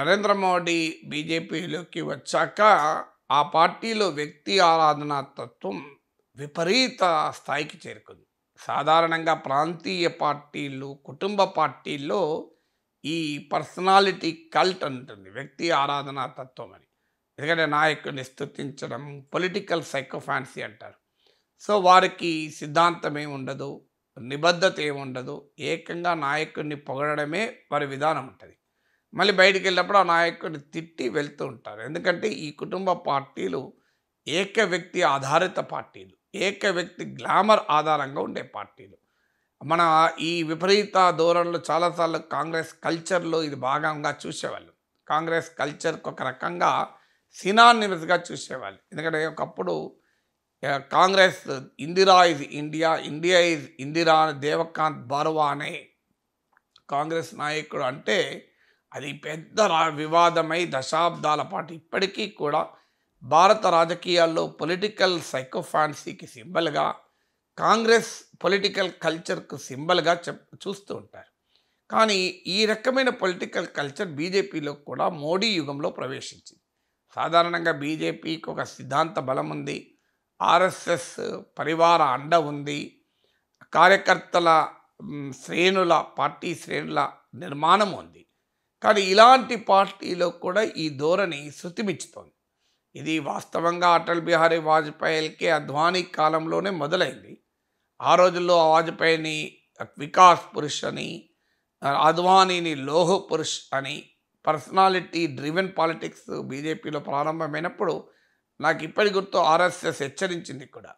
నరేంద్ర మోడీ బీజేపీలోకి వచ్చాక ఆ పార్టీలో వ్యక్తి ఆరాధనా తత్వం విపరీత స్థాయికి చేరుకుంది సాధారణంగా ప్రాంతీయ పార్టీలు కుటుంబ పార్టీల్లో ఈ పర్సనాలిటీ కల్ట్ అంటుంది వ్యక్తి ఆరాధనా తత్వం అని ఎందుకంటే నాయకుడిని స్థుతించడం పొలిటికల్ సైకోఫాన్సీ అంటారు సో వారికి సిద్ధాంతం ఏముండదు నిబద్ధత ఏముండదు ఏకంగా నాయకుడిని పొగడమే వారి విధానం ఉంటుంది మళ్ళీ బయటికి వెళ్ళినప్పుడు ఆ నాయకుడిని తిట్టి వెళ్తూ ఉంటారు ఎందుకంటే ఈ కుటుంబ పార్టీలు ఏక వ్యక్తి ఆధారిత పార్టీలు ఏక వ్యక్తి గ్లామర్ ఆధారంగా ఉండే పార్టీలు మన ఈ విపరీత ధోరణిలో చాలాసార్లు కాంగ్రెస్ కల్చర్లో ఇది భాగంగా చూసేవాళ్ళు కాంగ్రెస్ కల్చర్కి ఒక రకంగా సినానిమస్గా చూసేవాళ్ళు ఎందుకంటే ఒకప్పుడు Congress Indira is India India is Indira Dev Kant Barooah అనే కాంగ్రెస్ నాయకుడు అంటే అది పెద్ద వివాదమై దశాబ్దాల పాటు ఇప్పటికీ కూడా భారత రాజకీయాల్లో పొలిటికల్ సైకోఫాన్సీకి సింబల్గా కాంగ్రెస్ పొలిటికల్ కల్చర్కు సింబల్గా చూస్తూ ఉంటారు కానీ ఈ రకమైన పొలిటికల్ కల్చర్ బీజేపీలో కూడా మోడీ యుగంలో ప్రవేశించింది సాధారణంగా బీజేపీకి ఒక సిద్ధాంత బలం ఉంది ఆర్ఎస్ఎస్ పరివార అండ ఉంది కార్యకర్తల శ్రేణుల పార్టీ శ్రేణుల నిర్మాణం ఉంది కానీ ఇలాంటి పార్టీలో కూడా ఈ ధోరణి శృతిమిచ్చుతోంది ఇది వాస్తవంగా అటల్ బిహారీ వాజ్పేయికి అద్వానీ కాలంలోనే మొదలైంది ఆ రోజుల్లో వాజ్పేయిని వికాస్ పురుష్ అని అద్వానీని లోహ పురుష్ అని పర్సనాలిటీ డ్రివెన్ పాలిటిక్స్ బీజేపీలో ప్రారంభమైనప్పుడు నాకు ఇప్పటి గుర్తు ఆర్ఎస్ఎస్ హెచ్చరించింది కూడా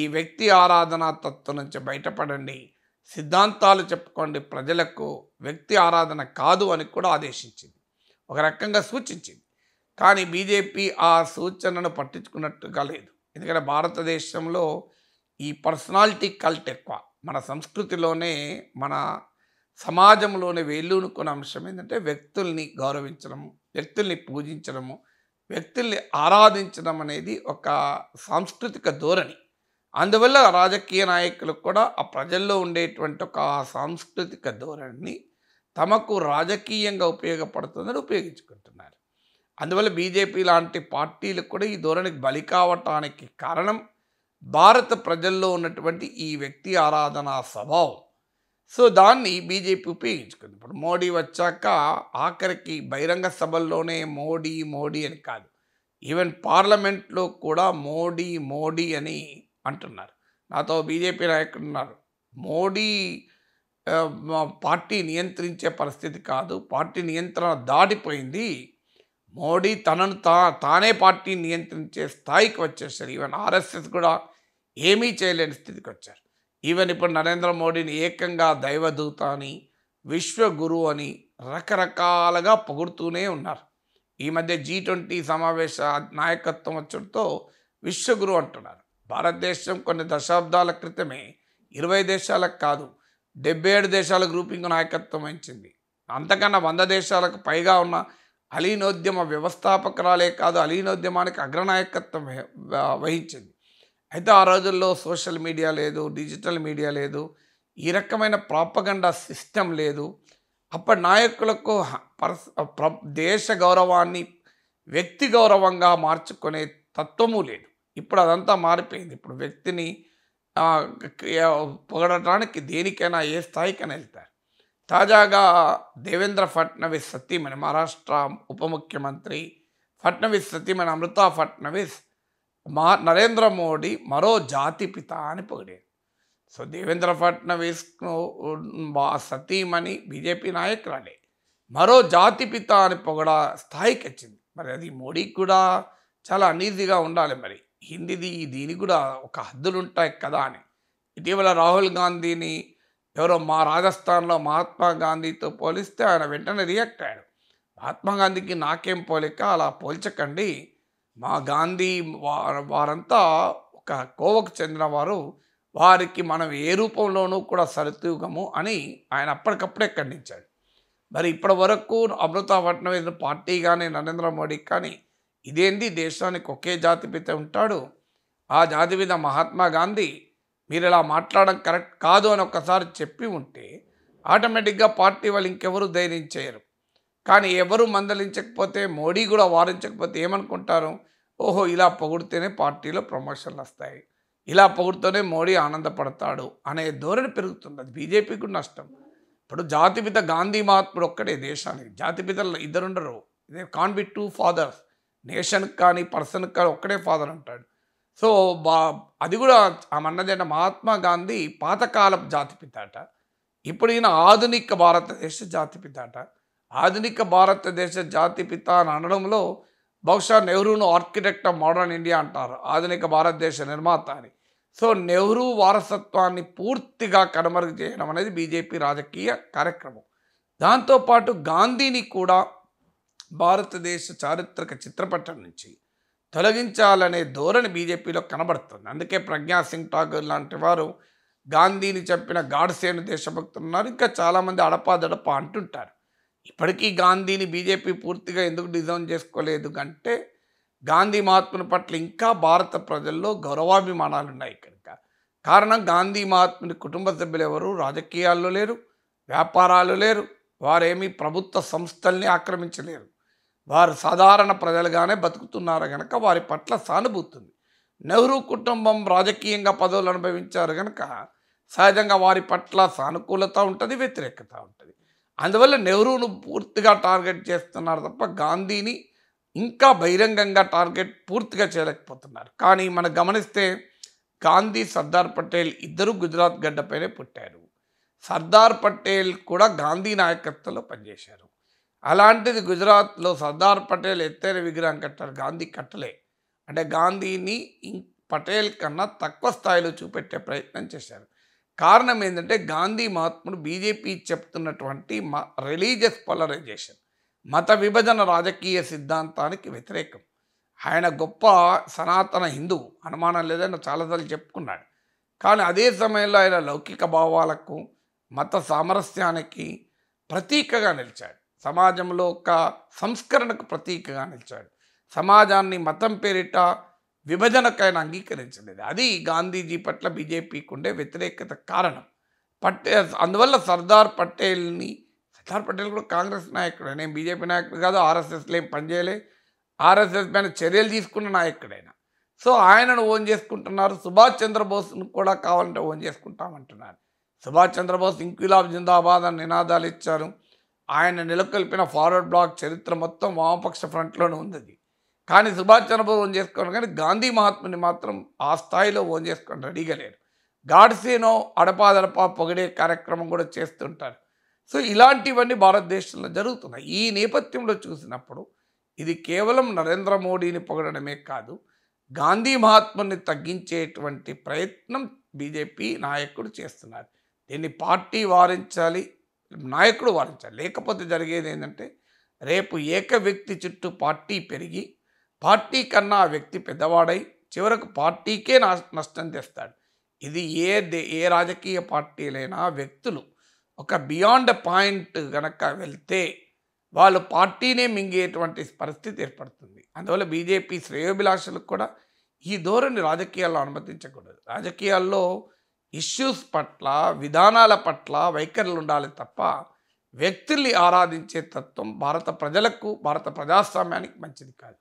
ఈ వ్యక్తి ఆరాధనా తత్వం నుంచి బయటపడండి సిద్ధాంతాలు చెప్పుకోండి ప్రజలకు వ్యక్తి ఆరాధన కాదు అని కూడా ఆదేశించింది ఒక రకంగా సూచించింది కానీ బీజేపీ ఆ సూచనను పట్టించుకున్నట్టుగా లేదు ఎందుకంటే భారతదేశంలో ఈ పర్సనాలిటీ కల్ట్ ఎక్కువ మన సంస్కృతిలోనే మన సమాజంలోనే వేలునుకున్న అంశం ఏంటంటే వ్యక్తుల్ని గౌరవించడం వ్యక్తుల్ని పూజించడము వ్యక్తుల్ని ఆరాధించడం అనేది ఒక సాంస్కృతిక ధోరణి అందువల్ల రాజకీయ నాయకులకు కూడా ఆ ప్రజల్లో ఉండేటువంటి ఒక సాంస్కృతిక ధోరణిని తమకు రాజకీయంగా ఉపయోగపడుతుందని ఉపయోగించుకుంటున్నారు అందువల్ల బీజేపీ లాంటి పార్టీలకు కూడా ఈ ధోరణికి బలి కావటానికి కారణం భారత ప్రజల్లో ఉన్నటువంటి ఈ వ్యక్తి ఆరాధనా స్వభావం సో దాన్ని బీజేపీ ఉపయోగించుకుంది ఇప్పుడు మోడీ వచ్చాక ఆఖరికి బహిరంగ సభల్లోనే మోడీ మోడీ అని కాదు ఈవెన్ పార్లమెంట్లో కూడా మోడీ మోడీ అని అంటున్నారు నాతో బీజేపీ నాయకులు ఉన్నారు మోడీ పార్టీ నియంత్రించే పరిస్థితి కాదు పార్టీ నియంత్రణ దాటిపోయింది మోడీ తనను తా తానే పార్టీ నియంత్రించే స్థాయికి వచ్చేసారు ఈవెన్ ఆర్ఎస్ఎస్ కూడా ఏమీ చేయలేని స్థితికి వచ్చారు ఈవెన్ ఇప్పుడు నరేంద్ర మోడీని ఏకంగా దైవదూత అని విశ్వగురు అని రకరకాలుగా పొగుడుతూనే ఉన్నారు ఈ మధ్య జీ ట్వంటీ సమావేశ నాయకత్వం వచ్చడంతో విశ్వగురు అంటున్నారు భారతదేశం కొన్ని దశాబ్దాల క్రితమే ఇరవై దేశాలకు కాదు డెబ్బై ఏడు దేశాల గ్రూపింగ్ నాయకత్వం వహించింది అంతకన్నా వంద దేశాలకు పైగా ఉన్న అలీనోద్యమ వ్యవస్థాపకురాలే కాదు అలీనోద్యమానికి అగ్రనాయకత్వం వహించింది అయితే ఆ రోజుల్లో సోషల్ మీడియా లేదు డిజిటల్ మీడియా లేదు ఈ రకమైన ప్రాపగండా సిస్టమ్ లేదు అప్పటి నాయకులకు దేశ గౌరవాన్ని వ్యక్తి గౌరవంగా మార్చుకునే తత్వము లేదు ఇప్పుడు అదంతా మారిపోయింది ఇప్పుడు వ్యక్తిని పొగడటానికి దేనికైనా ఏ స్థాయికైనా వెళ్తారు తాజాగా దేవేంద్ర ఫడ్నవీస్ సతీమణి మహారాష్ట్ర ఉప ముఖ్యమంత్రి ఫడ్నవీస్ సతీమణి అమృతా ఫడ్నవీస్ మా నరేంద్ర మోడీ మరో జాతి పిత అని పొగిడారు సో దేవేంద్ర ఫడ్నవీస్ను సతీమణి బీజేపీ నాయకురాలే మరో జాతి పిత అని పొగడ స్థాయికి వచ్చింది మరి అది మోడీకి కూడా చాలా అనీజీగా ఉండాలి మరి హిందీది దీనికి కూడా ఒక హద్దులు ఉంటాయి కదా అని ఇటీవల రాహుల్ గాంధీని ఎవరో మా రాజస్థాన్లో మహాత్మా గాంధీతో పోలిస్తే ఆయన వెంటనే రియాక్ట్ అయ్యాడు మహాత్మా గాంధీకి నాకేం పోలిక అలా పోల్చకండి మా గాంధీ వారంతా ఒక కోవకు చెందిన వారు వారికి మనం ఏ రూపంలోనూ కూడా సరితూగము అని ఆయన అప్పటికప్పుడే ఖండించాడు మరి ఇప్పటి వరకు అమృతా పట్నం పార్టీ కానీ నరేంద్ర మోడీ కానీ ఇదేంది దేశానికి ఒకే పిత ఉంటాడు ఆ జాతి మీద మహాత్మా గాంధీ మీరు ఇలా మాట్లాడడం కరెక్ట్ కాదు అని ఒక్కసారి చెప్పి ఉంటే ఆటోమేటిక్గా పార్టీ వాళ్ళు ఇంకెవరు ధైర్యం చేయరు కానీ ఎవరు మందలించకపోతే మోడీ కూడా వారించకపోతే ఏమనుకుంటారు ఓహో ఇలా పొగిడితేనే పార్టీలో ప్రమోషన్లు వస్తాయి ఇలా పొగుడుతూనే మోడీ ఆనందపడతాడు అనే ధోరణి పెరుగుతుంది అది బీజేపీకి నష్టం ఇప్పుడు జాతిపిత గాంధీ మహాత్ముడు ఒక్కడే దేశానికి జాతిపితలు ఇద్దరుండరు ఇదే can be two fathers nation కానీ పర్సన్ కానీ ఒక్కడే ఫాదర్ అంటాడు సో బా అది కూడా ఆమె అన్నదంటే మహాత్మా గాంధీ పాతకాలపు జాతి అట ఇప్పుడు ఈయన ఆధునిక భారతదేశ జాతిపిత అట ఆధునిక భారతదేశ జాతిపిత అని అనడంలో బహుశా నెహ్రూను ఆర్కిటెక్ట్ ఆఫ్ మోడర్న్ ఇండియా అంటారు ఆధునిక భారతదేశ నిర్మాత అని సో నెహ్రూ వారసత్వాన్ని పూర్తిగా కనుమరుగు చేయడం అనేది బీజేపీ రాజకీయ కార్యక్రమం దాంతోపాటు గాంధీని కూడా భారతదేశ చారిత్రక చిత్రపటం నుంచి తొలగించాలనే ధోరణి బీజేపీలో కనబడుతుంది అందుకే ప్రజ్ఞాసింగ్ ఠాగూర్ లాంటి వారు గాంధీని చెప్పిన గాడ్సేను దేశభక్తులు ఉన్నారు ఇంకా చాలామంది అడపాదడప అంటుంటారు ఇప్పటికీ గాంధీని బీజేపీ పూర్తిగా ఎందుకు డిజైన్ చేసుకోలేదు అంటే గాంధీ మహాత్ముని పట్ల ఇంకా భారత ప్రజల్లో గౌరవాభిమానాలు ఉన్నాయి కనుక కారణం గాంధీ మహాత్ముని కుటుంబ సభ్యులు ఎవరు రాజకీయాల్లో లేరు వ్యాపారాలు లేరు వారేమీ ప్రభుత్వ సంస్థల్ని ఆక్రమించలేరు వారు సాధారణ ప్రజలుగానే బతుకుతున్నారు కనుక వారి పట్ల సానుభూతి నెహ్రూ కుటుంబం రాజకీయంగా పదవులు అనుభవించారు కనుక సహజంగా వారి పట్ల సానుకూలత ఉంటుంది వ్యతిరేకత ఉంటుంది అందువల్ల నెహ్రూను పూర్తిగా టార్గెట్ చేస్తున్నారు తప్ప గాంధీని ఇంకా బహిరంగంగా టార్గెట్ పూర్తిగా చేయలేకపోతున్నారు కానీ మనం గమనిస్తే గాంధీ సర్దార్ పటేల్ ఇద్దరు గుజరాత్ గడ్డపైనే పుట్టారు సర్దార్ పటేల్ కూడా గాంధీ నాయకత్వంలో పనిచేశారు అలాంటిది గుజరాత్లో సర్దార్ పటేల్ ఎత్తైన విగ్రహం కట్టారు గాంధీ కట్టలే అంటే గాంధీని పటేల్ కన్నా తక్కువ స్థాయిలో చూపెట్టే ప్రయత్నం చేశారు కారణం ఏంటంటే గాంధీ మహాత్ముడు బీజేపీ చెప్తున్నటువంటి మ రిలీజియస్ పోలరైజేషన్ మత విభజన రాజకీయ సిద్ధాంతానికి వ్యతిరేకం ఆయన గొప్ప సనాతన హిందువు అనుమానం లేదని చాలాసార్లు చెప్పుకున్నాడు కానీ అదే సమయంలో ఆయన లౌకిక భావాలకు మత సామరస్యానికి ప్రతీకగా నిలిచాడు సమాజంలో ఒక సంస్కరణకు ప్రతీకగా నిలిచాడు సమాజాన్ని మతం పేరిట విభజనకైన అంగీకరించలేదు అది గాంధీజీ పట్ల బీజేపీకి ఉండే వ్యతిరేకత కారణం పట్టే అందువల్ల సర్దార్ పటేల్ని సర్దార్ పటేల్ కూడా కాంగ్రెస్ నాయకుడే నేను బీజేపీ నాయకుడు కాదు ఆర్ఎస్ఎస్లో ఏం పనిచేయలే ఆర్ఎస్ఎస్ పైన చర్యలు తీసుకున్న నాయకుడైనా సో ఆయనను ఓన్ చేసుకుంటున్నారు సుభాష్ చంద్రబోస్ను కూడా కావాలంటే ఓన్ చేసుకుంటామంటున్నారు సుభాష్ చంద్రబోస్ ఇంక్విలాబ్ జిందాబాద్ అని నినాదాలు ఇచ్చారు ఆయన నెలకొల్పిన ఫార్వర్డ్ బ్లాక్ చరిత్ర మొత్తం వామపక్ష ఫ్రంట్లోనే ఉంది కానీ సుభాష్ చంద్రబోస్ ఓన్ చేసుకోండి కానీ గాంధీ మహాత్ముని మాత్రం ఆ స్థాయిలో ఓన్ చేసుకొని రెడీగా లేరు గాడ్సేనో అడపాదడపా పొగిడే కార్యక్రమం కూడా చేస్తుంటారు సో ఇలాంటివన్నీ భారతదేశంలో జరుగుతున్నాయి ఈ నేపథ్యంలో చూసినప్పుడు ఇది కేవలం నరేంద్ర మోడీని పొగడమే కాదు గాంధీ మహాత్ముని తగ్గించేటువంటి ప్రయత్నం బీజేపీ నాయకుడు చేస్తున్నారు దీన్ని పార్టీ వారించాలి నాయకుడు వారించాలి లేకపోతే జరిగేది ఏంటంటే రేపు ఏక వ్యక్తి చుట్టూ పార్టీ పెరిగి పార్టీ కన్నా ఆ వ్యక్తి పెద్దవాడై చివరకు పార్టీకే నష్టం తెస్తాడు ఇది ఏ ఏ రాజకీయ పార్టీలైనా వ్యక్తులు ఒక బియాండ్ పాయింట్ కనుక వెళ్తే వాళ్ళు పార్టీనే మింగేటువంటి పరిస్థితి ఏర్పడుతుంది అందువల్ల బీజేపీ శ్రేయోభిలాషులకు కూడా ఈ ధోరణి రాజకీయాల్లో అనుమతించకూడదు రాజకీయాల్లో ఇష్యూస్ పట్ల విధానాల పట్ల వైఖరులు ఉండాలి తప్ప వ్యక్తుల్ని ఆరాధించే తత్వం భారత ప్రజలకు భారత ప్రజాస్వామ్యానికి మంచిది కాదు